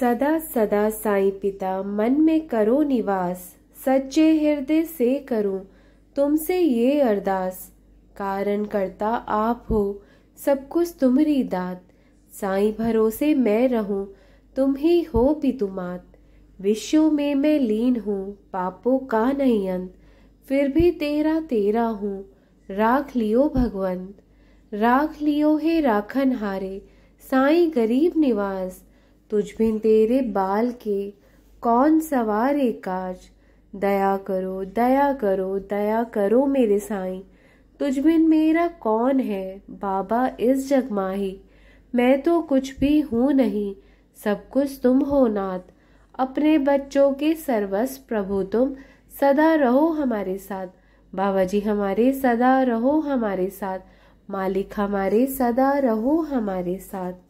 सदा सदा साई पिता मन में करो निवास सच्चे हृदय से करूं तुमसे ये अरदास कारण करता आप हो सब कुछ तुम दात साई भरोसे मैं रहूं तुम ही हो पितुमात विश्व में मैं लीन हूं पापों का नहीं अंत फिर भी तेरा तेरा हूँ राख लियो भगवंत राख लियो हे राखन हारे साई गरीब निवास तुझ तुझमें तेरे बाल के कौन सवार काज दया करो दया करो दया करो मेरे साईं तुझमें मेरा कौन है बाबा इस जगमाही मैं तो कुछ भी हूँ नहीं सब कुछ तुम हो नाथ अपने बच्चों के सर्वस्व प्रभु तुम सदा रहो हमारे साथ बाबा जी हमारे सदा रहो हमारे साथ मालिक हमारे सदा रहो हमारे साथ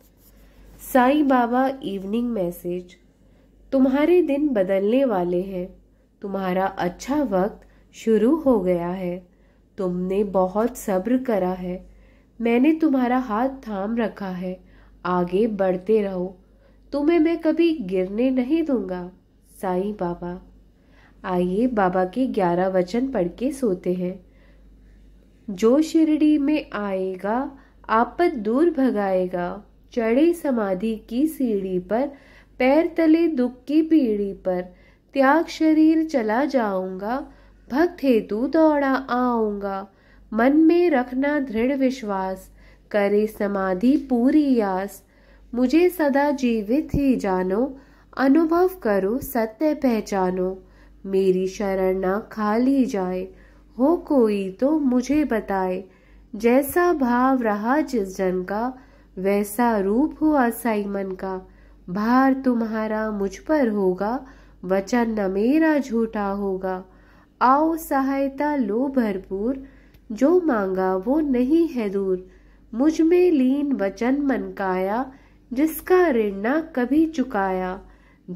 साई बाबा इवनिंग मैसेज तुम्हारे दिन बदलने वाले हैं तुम्हारा अच्छा वक्त शुरू हो गया है तुमने बहुत सब्र करा है मैंने तुम्हारा हाथ थाम रखा है आगे बढ़ते रहो तुम्हें मैं कभी गिरने नहीं दूंगा साई बाबा आइए बाबा के ग्यारह वचन पढ़ के सोते हैं जो शिरडी में आएगा आपत दूर भगाएगा चढ़े समाधि की सीढ़ी पर पैर तले दुख की पीढ़ी पर त्याग शरीर चला जाऊंगा भक्त हेतु दौड़ा आऊंगा मन में रखना दृढ़ विश्वास करे समाधि पूरी आस मुझे सदा जीवित ही जानो अनुभव करो सत्य पहचानो मेरी शरण ना खाली जाए हो कोई तो मुझे बताए जैसा भाव रहा जिस जन का वैसा रूप हुआ साइमन का भार तुम्हारा मुझ पर होगा वचन न मेरा झूठा होगा आओ सहायता लो भरपूर जो मांगा वो नहीं है दूर मुझ में लीन वचन मन काया जिसका ऋण ना कभी चुकाया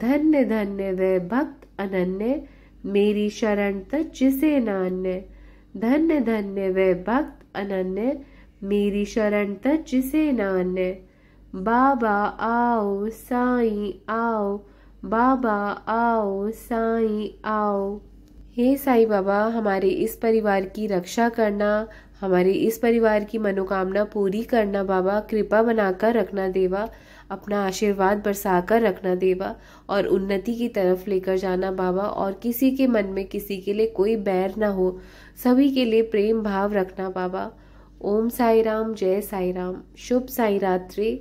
धन्य धन्य वह भक्त अनन्य मेरी शरण तच जिसे नान्य धन्य धन्य वह भक्त अनन्य मेरी शरण तज जिसे नान बाबा आओ साई आओ बाबा आओ साई आओ हे साई बाबा हमारे इस परिवार की रक्षा करना हमारे इस परिवार की मनोकामना पूरी करना बाबा कृपा बनाकर रखना देवा अपना आशीर्वाद बरसा कर रखना देवा और उन्नति की तरफ लेकर जाना बाबा और किसी के मन में किसी के लिए कोई बैर ना हो सभी के लिए प्रेम भाव रखना बाबा ओम साई राम जय साई राम शुभ साई रात्रि